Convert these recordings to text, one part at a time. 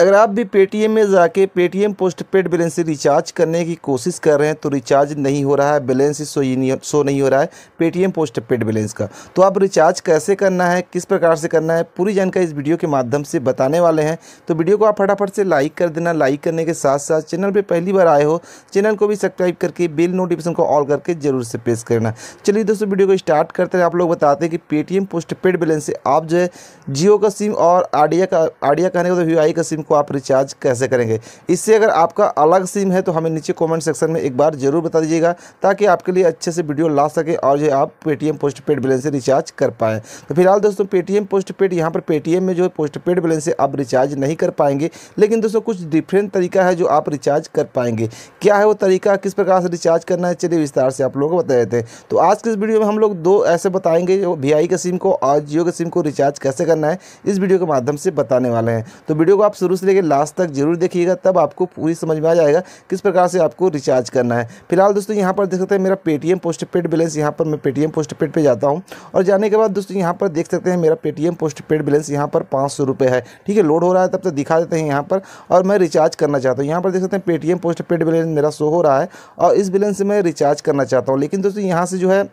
अगर आप भी पेटीएम में जाके पेटीएम पोस्ट पेड बैलेंस से रिचार्ज करने की कोशिश कर रहे हैं तो रिचार्ज नहीं हो रहा है बैलेंस ही शो ही नहीं नहीं हो रहा है पेटीएम पोस्ट पेड बैलेंस का तो आप रिचार्ज कैसे करना है किस प्रकार से करना है पूरी जानकारी इस वीडियो के माध्यम से बताने वाले हैं तो वीडियो को आप फटाफट से लाइक कर देना लाइक करने के साथ साथ चैनल पर पहली बार आए हो चैनल को भी सब्सक्राइब करके बिल नोटिफिकेशन को ऑल करके जरूर से प्रेस करना चलिए दोस्तों वीडियो को स्टार्ट करते हैं आप लोग बताते हैं कि पेटीएम पोस्ट पेड बैलेंस से आप जो है जियो का सिम और आडिया का आडिया कहने का तो आई का सिम को आप रिचार्ज कैसे करेंगे इससे अगर आपका अलग सिम है तो हमें नीचे कमेंट सेक्शन में एक बार ज़रूर बता दीजिएगा ताकि आपके लिए अच्छे से वीडियो ला सके और जो आप पेटीएम पोस्ट पेड बैलेंस से रिचार्ज कर पाएँ तो फिलहाल दोस्तों पेटीएम पोस्ट पेड यहाँ पर पेटीएम में जो है पोस्ट पेड बैलेंस से आप रिचार्ज नहीं कर पाएंगे लेकिन दोस्तों कुछ डिफरेंट तरीका है जो आप रिचार्ज कर पाएंगे क्या है वो तरीका किस प्रकार से रिचार्ज करना है चलिए विस्तार से आप लोग बता देते हैं तो आज के इस वीडियो में हम लोग दो ऐसे बताएंगे जो वी का सिम को और जियो के सिम को रिचार्ज कैसे करना है इस वीडियो के माध्यम से बताने वाले हैं तो वीडियो को आप शुरू शुरू से लेकर लास्ट तक जरूर देखिएगा तब आपको पूरी समझ में आ जाएगा किस प्रकार से आपको रिचार्ज करना है फिलहाल दोस्तों यहाँ पर देख सकते हैं मेरा पेटीएम पोस्ट पेड बैलेंस यहाँ पर मैं पेटीएम पोस्ट पेड पर जाता हूँ और जाने के बाद दोस्तों यहाँ पर देख सकते हैं मेरा पेटीएम पोस्ट पेड बैलेंस यहाँ पर पाँच सौ रुपये है ठीक है लोड हो रहा है तब तक दिखा देते हैं यहाँ पर और मैं रिचार्ज करना चाहता हूँ यहाँ पर देख सकते हैं पेटीएम पोस्ट पेड बैलेंस मेरा शो हो रहा है और इस बैलेंस से मैं रिचार्ज करना चाहता हूँ लेकिन दोस्तों यहाँ से जो है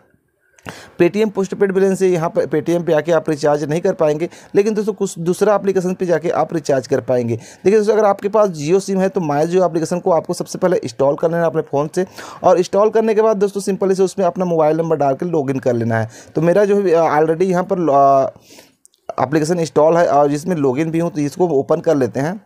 पेटीएम पोस्ट पेड बैलेंस से यहाँ पर पेटीएम पे आके आप रिचार्ज नहीं कर पाएंगे लेकिन दोस्तों कुछ दूसरा एप्लीकेशन पे जाके आप रिचार्ज कर पाएंगे देखिए दोस्तों अगर आपके पास जियो सिम है तो माई जियो एप्लीकेशन को आपको सबसे पहले इंस्टॉल कर लेना अपने फ़ोन से और इंस्टॉल करने के बाद दोस्तों सिंपली से उसमें अपना मोबाइल नंबर डाल के लॉगिन कर लेना है तो मेरा जो ऑलरेडी यहाँ पर एप्लीकेशन इंस्टॉल है और जिसमें लॉग भी हूँ तो इसको ओपन कर लेते हैं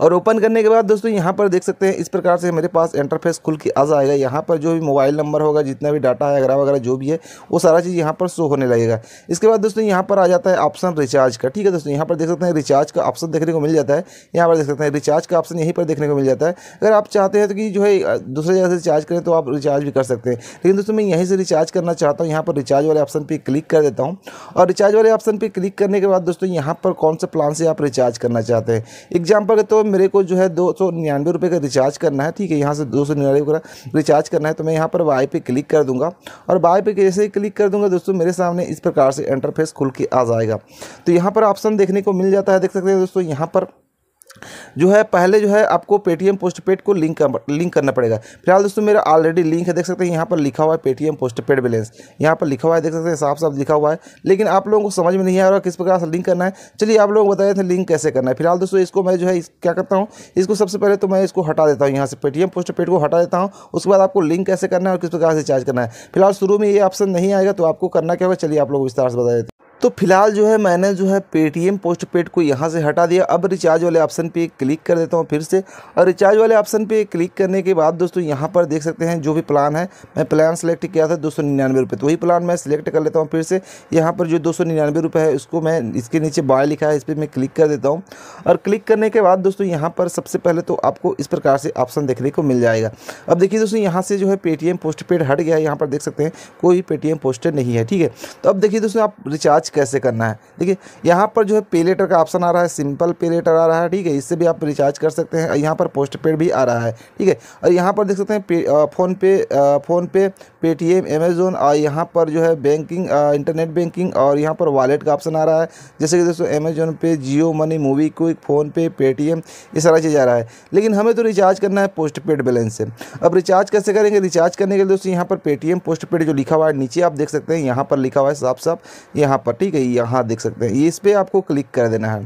और ओपन करने के बाद दोस्तों यहाँ पर देख सकते हैं इस प्रकार से मेरे पास इंटरफेस खुल के आ जाएगा यहाँ पर जो भी मोबाइल नंबर होगा जितना भी डाटा है वगैरह वगैरह जो भी है वो सारा चीज़ यहाँ पर शो होने लगेगा इसके बाद दोस्तों यहाँ पर आ जाता है ऑप्शन रिचार्ज का ठीक है दोस्तों यहाँ पर देख सकते हैं रिचार्ज का ऑप्शन देखने को मिल जाता है यहाँ पर देख सकते हैं रिचार्ज का ऑप्शन यहीं पर देखने को मिल जाता है अगर आप चाहते हैं तो कि जो है दूसरे जगह से रिचार्ज करें तो आप रिचार्ज भी कर सकते हैं लेकिन दोस्तों मैं यहीं से रिचार्ज करना चाहता हूँ यहाँ पर रिचार्ज वाले ऑप्शन पर क्लिक कर देता हूँ और रिचार्ज वाले ऑप्शन पर क्लिक करने के बाद दोस्तों यहाँ पर कौन से प्लान से आप रिचार्ज करना चाहते हैं एग्जाम्पल पर तो मेरे को जो है दो सौ निन्यानवे रुपये का रिचार्ज करना है ठीक है यहाँ से दो सौ निन्यानवे का रिचार्ज करना है तो मैं यहाँ पर वाई पे क्लिक कर दूंगा और वाई पे जैसे ही क्लिक कर दूंगा दोस्तों मेरे सामने इस प्रकार से इंटरफेस खुल के आ जाएगा तो यहाँ पर ऑप्शन देखने को मिल जाता है देख सकते हैं दोस्तों यहाँ पर जो है पहले जो है आपको पेटीएम पोस्ट पेड को लिंक कर, लिंक करना पड़ेगा फिलहाल दोस्तों मेरा ऑलरेडी लिंक है देख सकते हैं यहाँ पर लिखा हुआ है पेटीएम पोस्ट पेड बैलेंस यहाँ पर लिखा हुआ है देख सकते हैं साफ साफ लिखा हुआ है लेकिन आप लोगों को समझ में नहीं आ रहा किस प्रकार से लिंक करना है चलिए आप लोगों को बताए थे लिंक कैसे करना है फिलहाल दोस्तों इसको मैं जो है क्या करता हूँ इसको सबसे पहले तो मैं इसको हटा देता हूँ यहाँ से पेटीएम पोस्ट पेड को हटा देता हूँ उसके बाद आपको लिंक कैसे करना है और किस प्रकार से चार्ज करना है फिलहाल शुरू में ये ऑप्शन नहीं आएगा तो आपको करना क्या होगा चलिए आप लोग विस्तार से बता देते तो फिलहाल जो है मैंने जो है पेटीएम पोस्ट पेड को यहाँ से हटा दिया अब रिचार्ज वाले ऑप्शन पे क्लिक कर देता हूँ फिर से और रिचार्ज वाले ऑप्शन पे क्लिक करने के बाद दोस्तों यहाँ पर देख सकते हैं जो भी प्लान है मैं प्लान सेलेक्ट किया था दो सौ निन्यानवे रुपये तो वही प्लान मैं सिलेक्ट कर लेता हूँ फिर से यहाँ पर जो दो सौ निन्यानवे रुपये है उसको मैं इसके नीचे बाय लिखा है इस पर मैं क्लिक कर देता हूँ और क्लिक करने के बाद दोस्तों यहाँ पर सबसे पहले तो आपको इस प्रकार से ऑप्शन देखने को मिल जाएगा अब देखिए दोस्तों यहाँ से जो है पेटीएम पोस्ट पेड हट गया है यहाँ पर देख सकते हैं कोई पेटीएम पोस्टर नहीं है ठीक है तो अब देखिए दोस्तों आप रिचार्ज कैसे करना है देखिए यहाँ पर जो है पे लेटर का ऑप्शन आ रहा है सिंपल पे लेटर आ रहा है ठीक है इससे भी आप रिचार्ज कर सकते हैं यहाँ पर पोस्ट पेड भी आ रहा है ठीक है और यहाँ पर देख सकते हैं फ़ोन पे फ़ोन पे पेटीएम अमेज़ोन और यहाँ पर जो है बैंकिंग इंटरनेट बैंकिंग और यहाँ पर वॉलेट का ऑप्शन आ रहा है जैसे कि दोस्तों Amazon pay Jio money MobiKwik PhonePe Paytm ये सारा चीज़ आ रहा है लेकिन हमें तो रिचार्ज करना है पोस्ट पेड बैलेंस से अब रिचार्ज कैसे करेंगे रिचार्ज करने के लिए दोस्तों यहाँ पर पेटीएम पोस्ट पेड जो लिखा हुआ है नीचे आप देख सकते हैं यहाँ पर लिखा हुआ है साफ साफ यहाँ पर ठीक है यहाँ देख सकते हैं इस पर आपको क्लिक कर देना है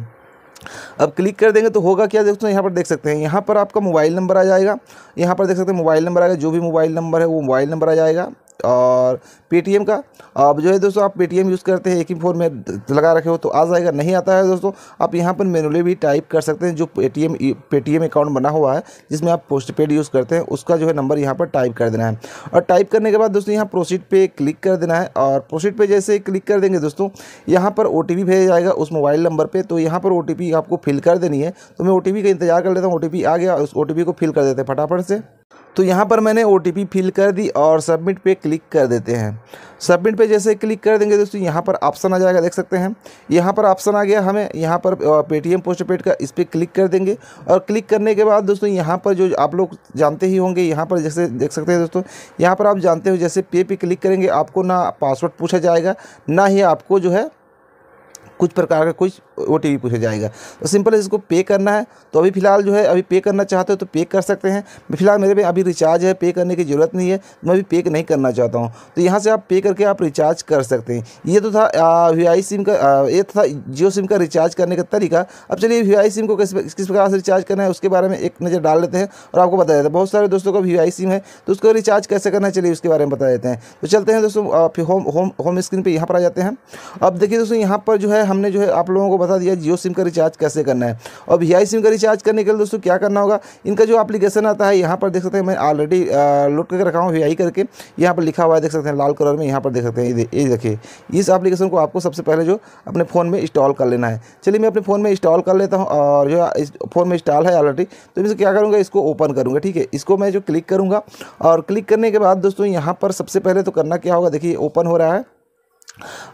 अब क्लिक कर देंगे तो होगा क्या दोस्तों यहाँ पर देख सकते हैं यहाँ पर आपका मोबाइल नंबर आ जाएगा यहाँ पर देख सकते हैं मोबाइल नंबर आएगा जो भी मोबाइल नंबर है वो मोबाइल नंबर आ जाएगा और पेटीएम का अब जो है दोस्तों आप पेटीएम यूज़ करते हैं एक ही फोन में लगा रखे हो तो आ जाएगा नहीं आता है दोस्तों आप यहाँ पर मेनुअली भी टाइप कर सकते हैं जो पेटीएम पेटीएम अकाउंट बना हुआ है जिसमें आप पोस्ट पेड यूज़ करते हैं उसका जो है नंबर यहाँ पर टाइप कर देना है और टाइप करने के बाद दोस्तों यहाँ प्रोसीड पे क्लिक कर देना है और प्रोसीड पे जैसे क्लिक कर देंगे दोस्तों यहाँ पर ओ भेजा जाएगा उस मोबाइल नंबर पर तो यहाँ पर ओ आपको फिल कर देनी है तो मैं ओ का इंतजार कर लेता हूँ ओ आ गया उस ओ को फिल कर देते हैं फटाफट से तो यहाँ पर मैंने ओ फिल कर दी और सबमिट पे क्लिक कर देते हैं सबमिट पे जैसे क्लिक कर देंगे दोस्तों यहाँ पर ऑप्शन आ जाएगा देख सकते हैं यहाँ पर ऑप्शन आ गया हमें यहाँ पर पेटीएम पोस्ट पेड का इस पर क्लिक कर देंगे और क्लिक करने के बाद दोस्तों यहाँ पर जो आप लोग जानते ही होंगे यहाँ पर जैसे देख सकते हैं दोस्तों यहाँ पर आप जानते हो जैसे पे पे क्लिक करेंगे आपको ना पासवर्ड पूछा जाएगा ना ही आपको जो है कुछ प्रकार का कुछ ओ पूछा जाएगा तो सिंपल है इसको पे करना है तो अभी फ़िलहाल जो है अभी पे करना चाहते हो तो पे कर सकते हैं फिलहाल मेरे पे अभी रिचार्ज है पे करने की ज़रूरत नहीं है मैं अभी पे नहीं करना चाहता हूँ तो यहाँ से आप पे करके आप रिचार्ज कर सकते हैं ये तो था वी सिम का ये था जियो सिम का रिचार्ज करने का तरीका अब चलिए वी सिम को किस किस प्रकार से रिचार्ज करना है उसके बारे में एक नज़र डाल लेते हैं और आपको बता देते हैं बहुत सारे दोस्तों का वी सिम है तो उसको रिचार्ज कैसे करना है चलिए उसके बारे में बता देते हैं तो चलते हैं दोस्तों फिर होम होम होम स्क्रीन पर यहाँ पर आ जाते हैं अब देखिए दोस्तों यहाँ पर जो है हमने जो है आप लोगों को बता दिया जियो सिम का रिचार्ज कैसे करना है और वी सिम का रिचार्ज करने के लिए दोस्तों क्या करना होगा इनका जो अपलीकेशन आता है यहाँ पर देख सकते हैं मैं ऑलरेडी लोड करके रखा हूँ वी करके यहाँ पर लिखा हुआ है देख सकते हैं लाल कलर में यहाँ पर देख सकते हैं ये देखिए इस एप्लीकेशन को आपको सबसे पहले जो अपने फ़ोन में इंस्टॉल कर लेना है चलिए मैं अपने फ़ोन में इंस्टॉल कर लेता हूँ और जो फ़ोन में इंस्टॉल है ऑलरेडी तो इसे क्या करूँगा इसको ओपन करूँगा ठीक है इसको मैं जो क्लिक करूँगा और क्लिक करने के बाद दोस्तों यहाँ पर सबसे पहले तो करना क्या होगा देखिए ओपन हो रहा है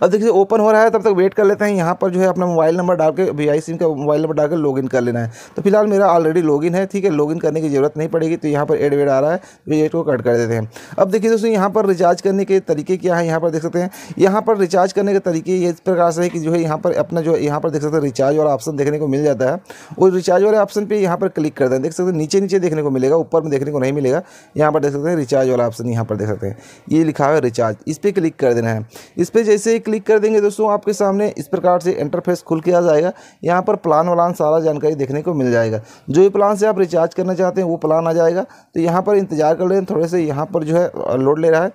अब देखिए ओपन हो रहा है तब तक वेट कर लेते हैं यहाँ पर जो है अपना मोबाइल नंबर डाल के वी आई सिम का मोबाइल नंबर डाल के लॉगिन कर लेना है तो फिलहाल मेरा ऑलरेडी लॉगिन है ठीक है लॉगिन करने की ज़रूरत नहीं पड़ेगी तो यहाँ पर एड वेड आ रहा है एड को कट कर देते हैं अब देखिए दोस्तों यहाँ पर रिचार्ज करने के तरीके क्या है यहाँ पर देख सकते हैं यहाँ पर रिचार्ज करने के तरीके ये इस प्रकार से है कि जो है यहाँ पर अपना जो यहाँ पर देख सकते हैं रिचार्ज वाला ऑप्शन देखने को मिल जाता है और रिचार्ज वाले ऑप्शन पर यहाँ पर क्लिक करते हैं देख सकते हैं नीचे नीचे देखने को मिलेगा ऊपर में देखने को नहीं मिलेगा यहाँ पर देख सकते हैं रिचार्ज वाला ऑप्शन यहाँ पर देख सकते हैं ये लिखा हुआ है रिचार्ज इस पर क्लिक कर देना है इस पर जैसे ही क्लिक कर देंगे दोस्तों आपके सामने इस प्रकार से इंटरफेस खुल के आ जाएगा यहाँ पर प्लान वालान सारा जानकारी देखने को मिल जाएगा जो भी प्लान से आप रिचार्ज करना चाहते हैं वो प्लान आ जाएगा तो यहाँ पर इंतजार कर लें थोड़े से यहाँ पर जो है लोड ले रहा है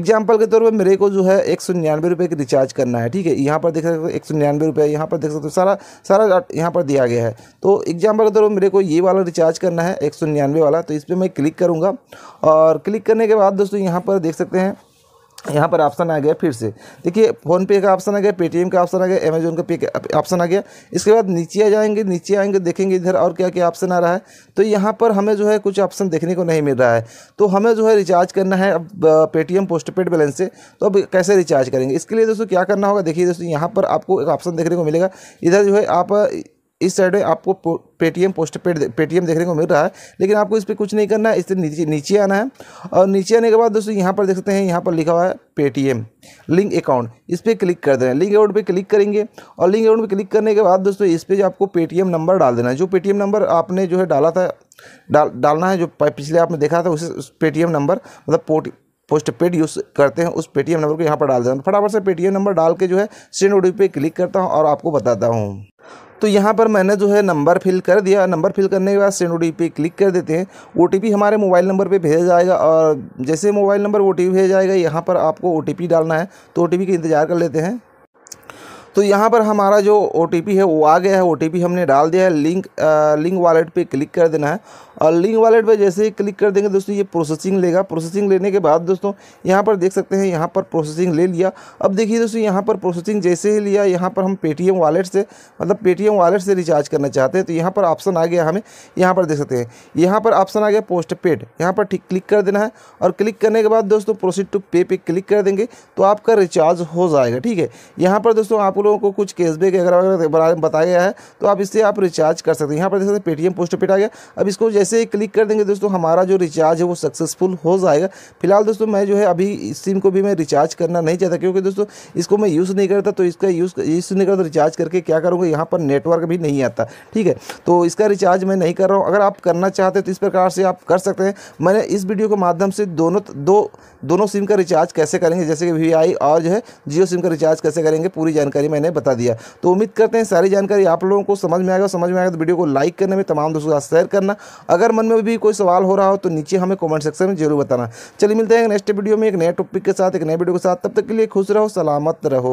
एग्जाम्पल के तौर पर मेरे को जो है एक सौ निन्यानवे रुपये की रिचार्ज करना है ठीक है यहाँ पर देख सकते हो एक सौ निन्यानवे रुपये यहाँ पर देख सकते हो सारा सारा यहाँ पर दिया गया है तो एग्जाम्पल के तौर पर मेरे को ये वाला रिचार्ज करना है एक सौ निन्यानवे वाला तो इस पर मैं क्लिक करूँगा और क्लिक करने के बाद दोस्तों यहाँ पर देख सकते हैं यहाँ पर ऑप्शन आ गया फिर से देखिए फ़ोनपे का ऑप्शन आ गया पेटीएम का ऑप्शन आ गया अमेजोन का पे का ऑप्शन आ गया इसके बाद नीचे आ जाएंगे नीचे आएंगे देखेंगे इधर और क्या क्या ऑप्शन आ रहा है तो यहाँ पर हमें जो है कुछ ऑप्शन देखने को नहीं मिल रहा है तो हमें जो है रिचार्ज करना है अब पेटीएम पोस्ट पेड बैलेंस से तो अब कैसे रिचार्ज करेंगे इसके लिए दोस्तों क्या करना होगा देखिए दोस्तों यहाँ पर आपको एक ऑप्शन देखने को मिलेगा इधर जो है आप इस साइड में आपको पेटीएम पोस्ट पेड पेटीएम देखने को मिल रहा है लेकिन आपको इस पर कुछ नहीं करना है इससे नीचे नीचे आना है और नीचे आने के बाद दोस्तों यहाँ पर देख सकते हैं यहाँ पर लिखा हुआ है पेटीएम लिंक अकाउंट इस पर क्लिक कर देना लिंक अकाउंट पे क्लिक करेंगे और लिंक अकाउंट पे क्लिक करने के बाद दोस्तों इस पर आपको पेटीएम नंबर डाल देना है जो पेटीएम नंबर आपने जो है डाला था डाल डालना है जो पिछले आपने देखा था उसे उस पेटीएम नंबर मतलब पोट पोस्ट पेड यूज़ करते हैं उस पेटीएम नंबर को यहाँ पर डाल देना फटाफट से पेटीएम नंबर डाल के जो है सेंड ओ पे क्लिक करता हूँ और आपको बताता हूँ तो यहाँ पर मैंने जो है नंबर फिल कर दिया नंबर फिल करने के बाद सेंड ओ पे क्लिक कर देते हैं ओ हमारे मोबाइल नंबर पर भेजा जाएगा और जैसे मोबाइल नंबर ओ टी भेजा जाएगा यहाँ पर आपको ओ डालना है तो ओ का इंतज़ार कर लेते हैं तो यहाँ पर हमारा जो ओ है वो आ गया है ओ हमने डाल दिया है लिंक आ, लिंक वॉलेट पे क्लिक कर देना है और लिंक वॉलेट पे जैसे ही क्लिक कर देंगे दोस्तों ये प्रोसेसिंग लेगा प्रोसेसिंग लेने के बाद दोस्तों यहाँ पर देख सकते हैं यहाँ पर प्रोसेसिंग ले लिया अब देखिए दोस्तों यहाँ पर प्रोसेसिंग जैसे ही लिया यहाँ पर हम पेटीएम वॉलेट से मतलब पेटीएम वॉलेट से रिचार्ज करना चाहते हैं तो यहाँ पर ऑप्शन आ गया हमें यहाँ पर देख सकते हैं यहाँ पर ऑप्शन आ गया पोस्ट पेड यहाँ पर ठीक क्लिक कर देना है और क्लिक करने के बाद दोस्तों प्रोसीड टू पे पे क्लिक कर देंगे तो आपका रिचार्ज हो जाएगा ठीक है यहाँ पर दोस्तों आपको लोगों को कुछ कैशबैक अगर बारे में बताया गया है तो आप इससे आप रिचार्ज कर सकते हैं यहाँ पर देख सकते हैं पेटीएम पोस्ट पेट आ गया अब इसको जैसे ही क्लिक कर देंगे दोस्तों हमारा जो रिचार्ज है वो सक्सेसफुल हो जाएगा फिलहाल दोस्तों मैं जो है अभी इस सिम को भी मैं रिचार्ज करना नहीं चाहता क्योंकि दोस्तों इसको मैं यूज़ नहीं करता तो इसका यूज़ यूज़ नहीं करता रिचार्ज करके क्या करूँगा यहाँ पर नेटवर्क भी नहीं आता ठीक है तो इसका रिचार्ज मैं नहीं कर रहा हूँ अगर आप करना चाहते हैं तो इस प्रकार से आप कर सकते हैं मैंने इस वीडियो के माध्यम से दोनों दो दोनों सिम का रिचार्ज कैसे करेंगे जैसे कि वी और जो है जियो सिम का रिचार्ज कैसे करेंगे पूरी जानकारी मैंने बता दिया तो उम्मीद करते हैं सारी जानकारी आप लोगों को समझ में आएगा समझ में आएगा तो वीडियो को लाइक करने में तमाम दोस्तों का शेयर करना अगर मन में भी कोई सवाल हो रहा हो तो नीचे हमें कॉमेंट सेक्शन में जरूर बताना चलिए मिलते हैं नेक्स्ट वीडियो में एक नए टॉपिक के साथ एक नए वीडियो के साथ तब तक के लिए खुश रहो सलामत रहो